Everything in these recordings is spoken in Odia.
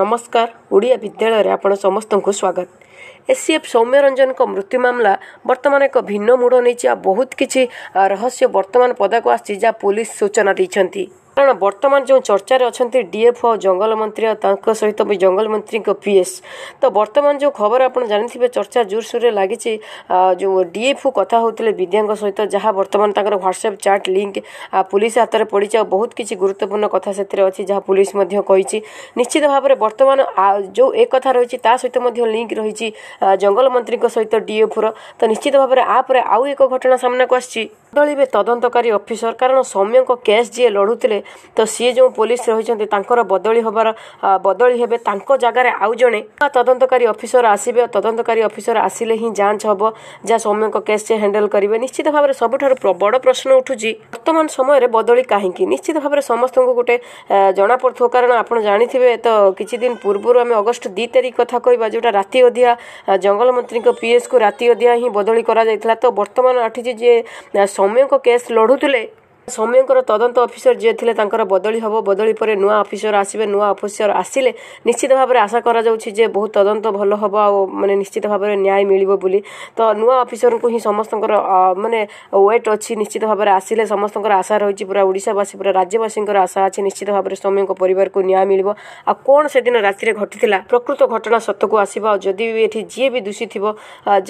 ନମସ୍କାର ଓଡ଼ିଆ ବିଦ୍ୟାଳୟରେ ଆପଣ ସମସ୍ତଙ୍କୁ ସ୍ୱାଗତ ଏସ୍ସିଏଫ୍ ସୌମ୍ୟ ରଞ୍ଜନଙ୍କ ମୃତ୍ୟୁ ମାମଲା ବର୍ତ୍ତମାନ ଏକ ଭିନ୍ନ ମୋଡ଼ ନେଇଛି ଆଉ ବହୁତ କିଛି ରହସ୍ୟ ବର୍ତ୍ତମାନ ପଦାକୁ ଆସିଛି ଯାହା ପୋଲିସ ସୂଚନା ଦେଇଛନ୍ତି କାରଣ ବର୍ତ୍ତମାନ ଯେଉଁ ଚର୍ଚ୍ଚାରେ ଅଛନ୍ତି ଡିଏଫ୍ଓ ଜଙ୍ଗଲ ମନ୍ତ୍ରୀ ଆଉ ତାଙ୍କ ସହିତ ବି ଜଙ୍ଗଲ ମନ୍ତ୍ରୀଙ୍କ ପିଏସ୍ ତ ବର୍ତ୍ତମାନ ଯେଉଁ ଖବର ଆପଣ ଜାଣିଥିବେ ଚର୍ଚ୍ଚା ଜୋରସୋରରେ ଲାଗିଛି ଯେଉଁ ଡିଏଫ୍ଓ କଥା ହେଉଥିଲେ ବିଦ୍ୟାଙ୍କ ସହିତ ଯାହା ବର୍ତ୍ତମାନ ତାଙ୍କର ହ୍ୱାଟ୍ସଆପ୍ ଚାଟ୍ ଲିଙ୍କ୍ ପୁଲିସ ହାତରେ ପଡ଼ିଛି ଆଉ ବହୁତ କିଛି ଗୁରୁତ୍ୱପୂର୍ଣ୍ଣ କଥା ସେଥିରେ ଅଛି ଯାହା ପୁଲିସ ମଧ୍ୟ କହିଛି ନିଶ୍ଚିତ ଭାବରେ ବର୍ତ୍ତମାନ ଯେଉଁ ଏ କଥା ରହିଛି ତା ସହିତ ମଧ୍ୟ ଲିଙ୍କ୍ ରହିଛି ଜଙ୍ଗଲ ମନ୍ତ୍ରୀଙ୍କ ସହିତ ଡିଏଫ୍ଓର ତ ନିଶ୍ଚିତ ଭାବରେ ଆ ପରେ ଆଉ ଏକ ଘଟଣା ସାମ୍ନାକୁ ଆସିଛି କଦଳିବେ ତଦନ୍ତକାରୀ ଅଫିସର କାରଣ ସୌମ୍ୟଙ୍କ କେସ୍ ଯିଏ ଲଢ଼ୁଥିଲେ ତ ସିଏ ଯେଉଁ ପୋଲିସ ରହିଛନ୍ତି ତାଙ୍କର ବଦଳି ହେବାର ବଦଳି ହେବେ ତାଙ୍କ ଜାଗାରେ ଆଉ ଜଣେ ତଦନ୍ତକାରୀ ଅଫିସର ଆସିବେ ତଦନ୍ତକାରୀ ଅଫିସର ଆସିଲେ ହିଁ ଯାଞ୍ଚ ହେବ ଯାହା ସୌମ୍ୟଙ୍କ କେସ୍ ଯିଏ ହ୍ୟାଣ୍ଡେଲ କରିବେ ନିଶ୍ଚିତ ଭାବରେ ସବୁଠାରୁ ବଡ଼ ପ୍ରଶ୍ନ ଉଠୁଛି ବର୍ତ୍ତମାନ ସମୟରେ ବଦଳି କାହିଁକି ନିଶ୍ଚିତ ଭାବରେ ସମସ୍ତଙ୍କୁ ଗୋଟେ ଜଣାପଡ଼ୁଥିବ କାରଣ ଆପଣ ଜାଣିଥିବେ ତ କିଛି ଦିନ ପୂର୍ବରୁ ଆମେ ଅଗଷ୍ଟ ଦୁଇ ତାରିଖ କଥା କହିବା ଯେଉଁଟା ରାତି ଅଧିଆ ଜଙ୍ଗଲ ମନ୍ତ୍ରୀଙ୍କ ପିଏସ୍କୁ ରାତି ଅଧିଆ ହିଁ ବଦଳି କରାଯାଇଥିଲା ତ ବର୍ତ୍ତମାନ ଉଠିଛି ଯିଏ ସୌମ୍ୟଙ୍କ କେସ୍ ଲଢ଼ୁଥିଲେ ସୌମ୍ୟଙ୍କର ତଦନ୍ତ ଅଫିସର ଯିଏ ଥିଲେ ତାଙ୍କର ବଦଳି ହେବ ବଦଳି ପରେ ନୂଆ ଅଫିସର ଆସିବେ ନୂଆ ଅଫିସର ଆସିଲେ ନିଶ୍ଚିତ ଭାବରେ ଆଶା କରାଯାଉଛି ଯେ ବହୁତ ତଦନ୍ତ ଭଲ ହେବ ଆଉ ମାନେ ନିଶ୍ଚିତ ଭାବରେ ନ୍ୟାୟ ମିଳିବ ବୋଲି ତ ନୂଆ ଅଫିସରଙ୍କୁ ହିଁ ସମସ୍ତଙ୍କର ମାନେ ୱେଟ୍ ଅଛି ନିଶ୍ଚିତ ଭାବରେ ଆସିଲେ ସମସ୍ତଙ୍କର ଆଶା ରହିଛି ପୁରା ଓଡ଼ିଶାବାସୀ ପୁରା ରାଜ୍ୟବାସୀଙ୍କର ଆଶା ଅଛି ନିଶ୍ଚିତ ଭାବରେ ସୌମ୍ୟଙ୍କ ପରିବାରକୁ ନ୍ୟାୟ ମିଳିବ ଆଉ କ'ଣ ସେଦିନ ରାତିରେ ଘଟିଥିଲା ପ୍ରକୃତ ଘଟଣା ସତକୁ ଆସିବ ଆଉ ଯଦି ବି ଏଠି ଯିଏ ବି ଦୋଷୀ ଥିବ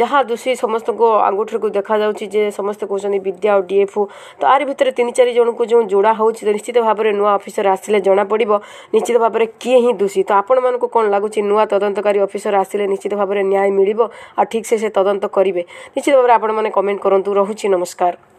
ଯାହା ଦୋଷୀ ସମସ୍ତଙ୍କୁ ଆଙ୍ଗୁଠିକୁ ଦେଖାଯାଉଛି ଯେ ସମସ୍ତେ କହୁଛନ୍ତି ବିଦ୍ୟା ଆଉ ଡିଏଫ୍ଓ ତ ଆରି ଭିତରେ ତିନି ଚାରି ଜଣଙ୍କୁ ଯେଉଁ ଯୋଡ଼ା ହେଉଛି ନିଶ୍ଚିତ ଭାବରେ ନୂଆ ଅଫିସର ଆସିଲେ ଜଣାପଡ଼ିବ ନିଶ୍ଚିତ ଭାବରେ କିଏ ହିଁ ଦୋଷୀ ତ ଆପଣମାନଙ୍କୁ କ'ଣ ଲାଗୁଛି ନୂଆ ତଦନ୍ତକାରୀ ଅଫିସର ଆସିଲେ ନିଶ୍ଚିତ ଭାବରେ ନ୍ୟାୟ ମିଳିବ ଆଉ ଠିକ୍ସେ ସେ ତଦନ୍ତ କରିବେ ନିଶ୍ଚିତ ଭାବରେ ଆପଣମାନେ କମେଣ୍ଟ କରନ୍ତୁ ରହୁଛି ନମସ୍କାର